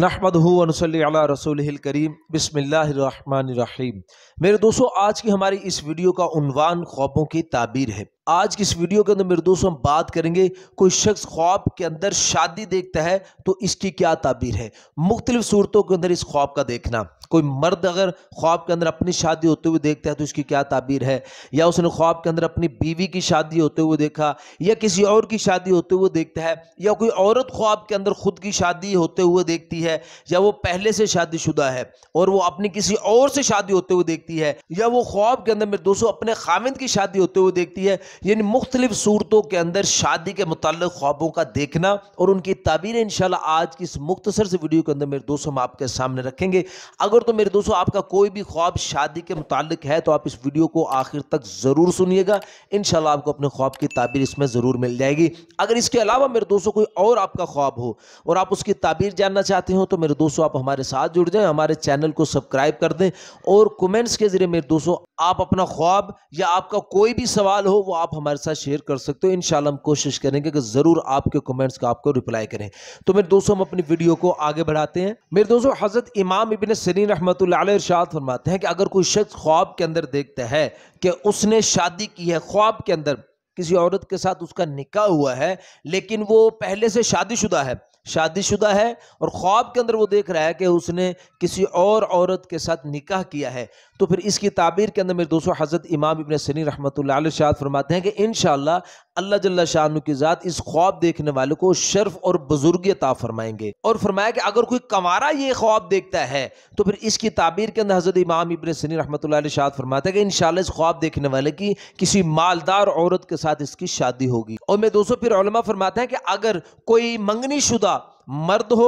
नहमद अला रसोल करीम बिसमीम मेरे दोस्तों आज की हमारी इस वीडियो का उनवान ख्वाबों की ताबीर है आज की इस वीडियो के अंदर मेरे दोस्तों हम बात करेंगे कोई शख्स ख्वाब के अंदर शादी देखता है तो इसकी क्या ताबीर है मुख्तलिफ सूरतों के अंदर इस ख्वाब का देखना कोई मर्द अगर ख्वाब के अंदर अपनी शादी होते हुए देखता है तो उसकी क्या ताबीर है या उसने ख्वाब के अंदर अपनी बीवी की शादी होते हुए देखा या किसी और की शादी होते हुए देखता है या कोई औरत ख्वाब के अंदर खुद की शादी होते हुए देखती है या वो पहले से शादीशुदा है और वो अपनी किसी और से शादी होते हुए देखती है या वो ख्वाब के अंदर मेरे दोस्तों अपने खामिद की शादी होते हुए देखती है यानी मुख्तलिफ सूरतों के अंदर शादी के मुतल ख्वाबों का देखना और उनकी ताबीर इन आज की इस मुख्तसर से वीडियो के अंदर मेरे दोस्तों हम आपके सामने रखेंगे अगर अगर तो मेरे दोस्तों आपका कोई भी ख्वाब शादी के मुतालिक है तो आप इस वीडियो को आखिर तक ज़रूर सुनिएगा इन आपको अपने ख्वाब की ताबीर इसमें ज़रूर मिल जाएगी अगर इसके अलावा मेरे दोस्तों कोई और आपका ख्वाब हो और आप उसकी ताबीर जानना चाहते हो तो मेरे दोस्तों आप हमारे साथ जुड़ जाए हमारे चैनल को सब्सक्राइब कर दें और कमेंट्स के ज़रिए मेरे दोस्तों आप अपना ख्वाब या आपका कोई भी सवाल हो वो आप हमारे साथ शेयर कर सकते हो इन हम कोशिश करेंगे कि ज़रूर आपके कमेंट्स का आपको रिप्लाई करें तो मेरे दोस्तों हम अपनी वीडियो को आगे बढ़ाते हैं मेरे दोस्तों हज़रत इमाम इबिन सरीन रहमत इर्शाद फरमाते हैं कि अगर कोई शख्स ख्वाब के अंदर देखता है कि उसने शादी की है ख्वाब के अंदर किसी औरत के साथ उसका निकाह हुआ है लेकिन वो पहले से शादीशुदा है शादीशुदा है और ख्वाब के अंदर वो देख रहा है कि उसने किसी और औरत के साथ निकाह किया है तो फिर इसकी ताबीर के अंदर मेरे दोस्तों हज़रत इमाम इबन सनी रहमत शाह फरमाते हैं कि इन अल्लाह जल्ला शाह की ज़ात इस ख्वाब देखने वाले को शर्फ और बुजुर्गी ताफ फरमाएंगे और फरमाया कि अगर कोई कमारा ये ख्वाब देखता है तो फिर इसकी ताबीर के अंदर हज़रत इमाम इबन सनी रहमत शाह फरमाते हैं कि इन इस ख्वाब देखने वाले की किसी मालदार औरत के साथ इसकी शादी होगी और मेरे दोस्तों फिर फरमाते हैं कि अगर कोई मंगनी शुदा मर्द हो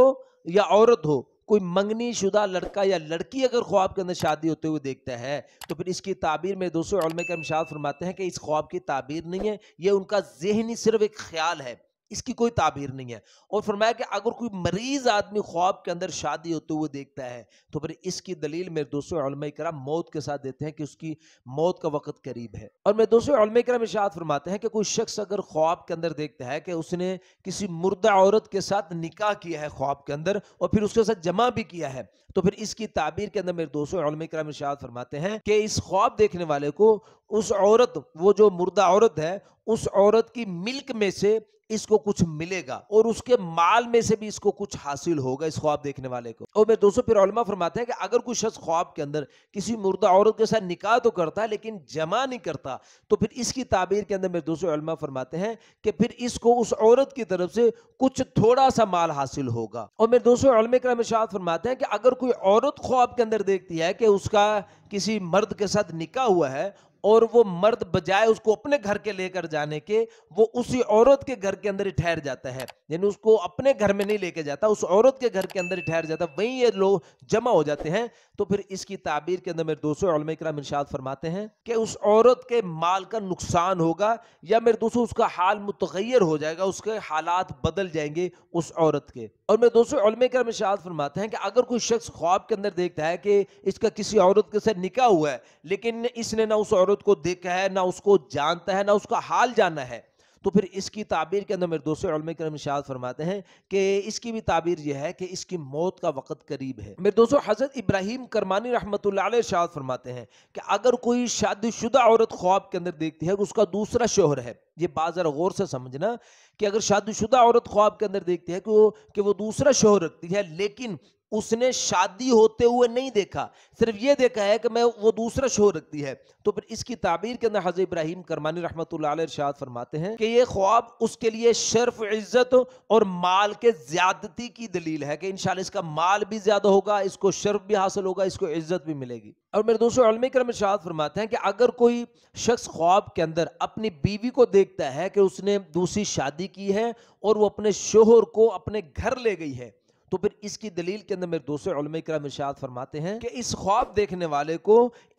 या औरत हो कोई मंगनी शुदा लड़का या लड़की अगर ख्वाब के अंदर शादी होते हुए देखता है तो फिर इसकी ताबीर में दोस्तों करम शाद फरमाते हैं कि इस ख्वाब की ताबीर नहीं है ये उनका जहनी सिर्फ एक ख्याल है इसकी कोई ताबीर नहीं है और फरमाया कि अगर कोई मरीज आदमी ख्वाब के अंदर शादी होते हुए देखता है तो फिर इसकी दलील मेरे दोस्तों कराम मौत के साथ देते हैं कि उसकी मौत का वक्त करीब है और मेरे दोस्तों कराम इशात फरमाते हैं कि कोई शख्स अगर ख्वाब के अंदर देखता है कि उसने किसी मुर्दा औरत के साथ निकाह किया है ख्वाब के अंदर और फिर उसके साथ जमा भी किया है तो फिर इसकी ताबीर के अंदर मेरे दोस्तों कराम इशात फरमाते हैं कि इस ख्वाब देखने वाले को उस औरत वो जो मुर्दा औरत है उस औरत की मिल्क में से इसको कुछ मिलेगा और उसके माल में से भी इसको कुछ हासिल होगा इस ख्वाब देखने वाले को और मेरे दोस्तों फिर फरमाते हैं कि अगर कोई शख्स ख्वाब के अंदर किसी मुर्दा औरत के साथ निकाह तो करता है लेकिन जमा नहीं करता तो फिर इसकी ताबीर के अंदर मेरे दोस्तों फरमाते हैं कि फिर इसको उस औरत की तरफ से कुछ थोड़ा सा माल हासिल होगा और मेरे दोस्तों कराम शाह फरमाते हैं कि अगर कोई औरत ख्वाब के अंदर देखती है कि उसका किसी मर्द के साथ निकाह हुआ है और वो मर्द बजाय उसको अपने घर के लेकर जाने के वो उसी औरत के घर के अंदर ही ठहर जाता है यानी उसको अपने घर में नहीं लेके जाता उस औरत के घर के अंदर ही ठहर जाता है वहीं ये लोग जमा हो जाते हैं तो फिर इसकी ताबीर के अंदर मेरे दोस्तों कराम इर्शाद फरमाते हैं कि उस औरत के माल का नुकसान होगा या मेरे दोस्तों उसका हाल मुतर हो जाएगा उसके हालात बदल जाएंगे उस औरत के और मैं दोस्तों करम इशाद फरमाते हैं कि अगर कोई शख्स ख्वाब के अंदर देखता है कि इसका किसी औरत के साथ निका हुआ है लेकिन इसने ना उस औरत को देखा है ना उसको जानता है ना उसका हाल जाना है तो फिर इसकी ताबीर के अंदर मेरे दोस्तों करम शाद फरमाते हैं कि इसकी भी ताबीर यह है कि इसकी मौत का वक़्त करीब है मेरे दोस्तों हज़रत इब्राहिम करमानी रहमत शाद फरमाते हैं कि अगर कोई शादीशुदा औरत ख्वाब के अंदर देखती है उसका दूसरा शोहर है ये बाजार गौर से समझना कि अगर शादीशुदा औरत ख्वाब के अंदर देखती है कि वो कि वो दूसरा शोहर रखती है लेकिन उसने शादी होते हुए नहीं देखा सिर्फ ये देखा है कि मैं वो दूसरा शोर रखती है तो फिर इसकी ताबीर के अंदर हज़र इब्राहिम करमानी रहमत इर्शाद फरमाते हैं कि ये ख्वाब उसके लिए शर्फ इज़्ज़त और माल के ज़्यादती की दलील है कि इन इसका माल भी ज़्यादा होगा इसको शर्फ भी हासिल होगा इसको इज़्ज़त भी मिलेगी और मेरे दोस्तों करम शाद फरमाते हैं कि अगर कोई शख्स ख्वाब के अंदर अपनी बीवी को देखता है कि उसने दूसरी शादी की है और वो अपने शोहर को अपने घर ले गई है तो फिर इसकी दलील के अंदर मेरे दूसरे कराम इर्शाद फरमाते हैं कि इस ख्वाब देखने वाले को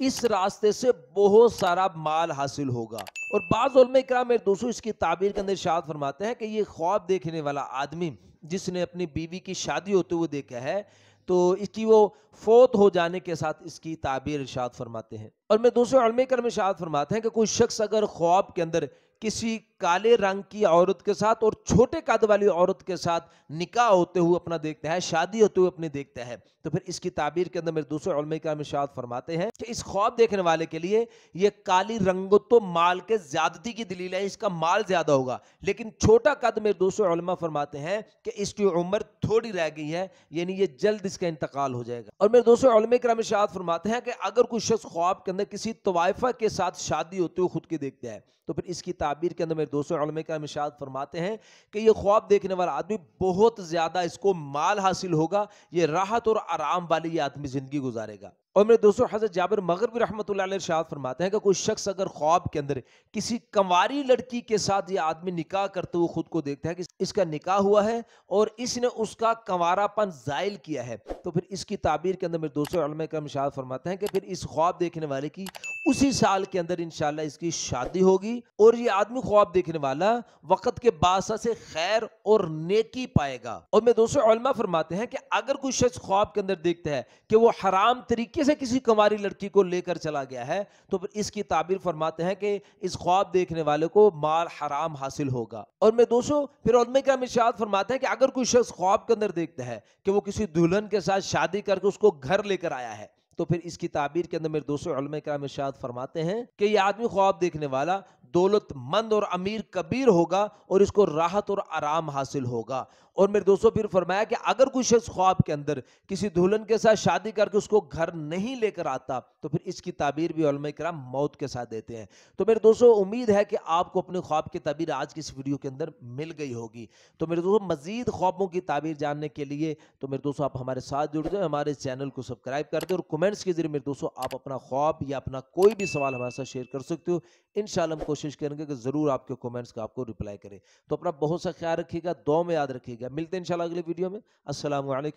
इस रास्ते से बहुत सारा माल हासिल होगा और बाज़ मेरे दूसरों इसकी ताबीर के अंदर इर्शाद फरमाते हैं कि ये ख्वाब देखने वाला आदमी जिसने अपनी बीवी की शादी होते हुए देखा है तो इसकी वो फोत हो जाने के साथ इसकी ताबीर इर्शाद फरमाते हैं और मेरे दूसरे अलमे कर में इर्शाद फरमाते हैं कि कोई शख्स अगर ख्वाब के अंदर किसी काले रंग की औरत के साथ और छोटे कद वाली औरत के साथ निकाह होते हुए अपना देखता है शादी होते हुए अपने देखता है तो फिर इसकी ताबीर के अंदर मेरे दूसरे का इशाद फरमाते हैं कि इस ख्वाब देखने वाले के लिए ये काली रंग तो माल के ज्यादती की दलील है इसका माल ज्यादा होगा लेकिन छोटा कद मेरे दूसरे फरमाते हैं कि इसकी उम्र थोड़ी रह गई है यानी ये जल्द इसका इंतकाल हो जाएगा और मेरे दूसरे कराम इशाद फरमाते हैं कि अगर कोई शख्स ख्वाब के अंदर किसी तवाइफा के साथ शादी होते हुए खुद की देखते हैं तो फिर इसकी ताबीर के अंदर मेरे दोस्तों अलमे का मिशाद फरमाते हैं कि ये ख्वाब देखने वाला आदमी बहुत ज़्यादा इसको माल हासिल होगा ये राहत और आराम वाली ये आदमी ज़िंदगी गुजारेगा और मेरे दोस्तों हजरत जाबिर मगर भी रहमत शाद फरमाते हैं कि कोई शख्स अगर ख्वाब के अंदर किसी कंवारी लड़की के साथ ये आदमी निकाह करते हुए खुद को देखता है कि इसका निकाह हुआ है और इसने उसका कंवारापन जायल किया है तो फिर इसकी ताबीर के अंदर मेरे दोस्तों का मिशाद फरमाते हैं कि फिर इस ख्वाब देखने वाले की उसी साल के अंदर इनशाला इसकी शादी होगी और ये आदमी ख्वाब देखने वाला वक़्त के बादशाह से खैर और नेकी पाएगा और मैं दोस्तों फरमाते हैं कि अगर कोई शख्स ख्वाब के अंदर देखता है कि वो हराम तरीके से किसी कुमारी लड़की को लेकर चला गया है तो फिर इसकी ताबीर फरमाते हैं कि इस ख्वाब देखने वाले को माल हराम हासिल होगा और मैं दोस्तों फिर क्या का फरमाते हैं कि अगर कोई शख्स ख्वाब के अंदर देखता है कि वो किसी दुल्हन के साथ शादी करके उसको घर लेकर आया है तो फिर इसकी ताबीर के अंदर मेरे दोस्तों कराम इर्शाद फरमाते हैं कि यह आदमी ख्वाब देखने वाला दौलतमंद और अमीर कबीर होगा और इसको राहत और आराम हासिल होगा और मेरे दोस्तों फिर फरमाया कि अगर कोई शख्स ख्वाब के अंदर किसी दुल्हन के साथ शादी करके उसको घर नहीं लेकर आता तो फिर इसकी ताबीर भी कराम मौत के साथ देते हैं तो मेरे दोस्तों उम्मीद है कि आपको अपने ख्वाब की ताबीर आज की इस वीडियो के अंदर मिल गई होगी तो मेरे दोस्तों मजीद ख्वाबों की ताबीर जानने के लिए तो मेरे दोस्तों आप हमारे साथ जुड़ जाए हमारे चैनल को सब्सक्राइब कर दें और कमेंट्स के जरिए मेरे दोस्तों आप अपना ख्वाब या अपना कोई भी सवाल हमारे साथ शेयर कर सकते हो इन हम कोशिश करेंगे कि ज़रूर आपके कमेंट्स का आपको रिप्लाई करें तो अपना बहुत सा ख्याल रखिएगा दो में याद रखिएगा मिलते हैं इंशाल्लाह अगले वीडियो में असल वरहमल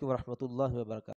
वर्क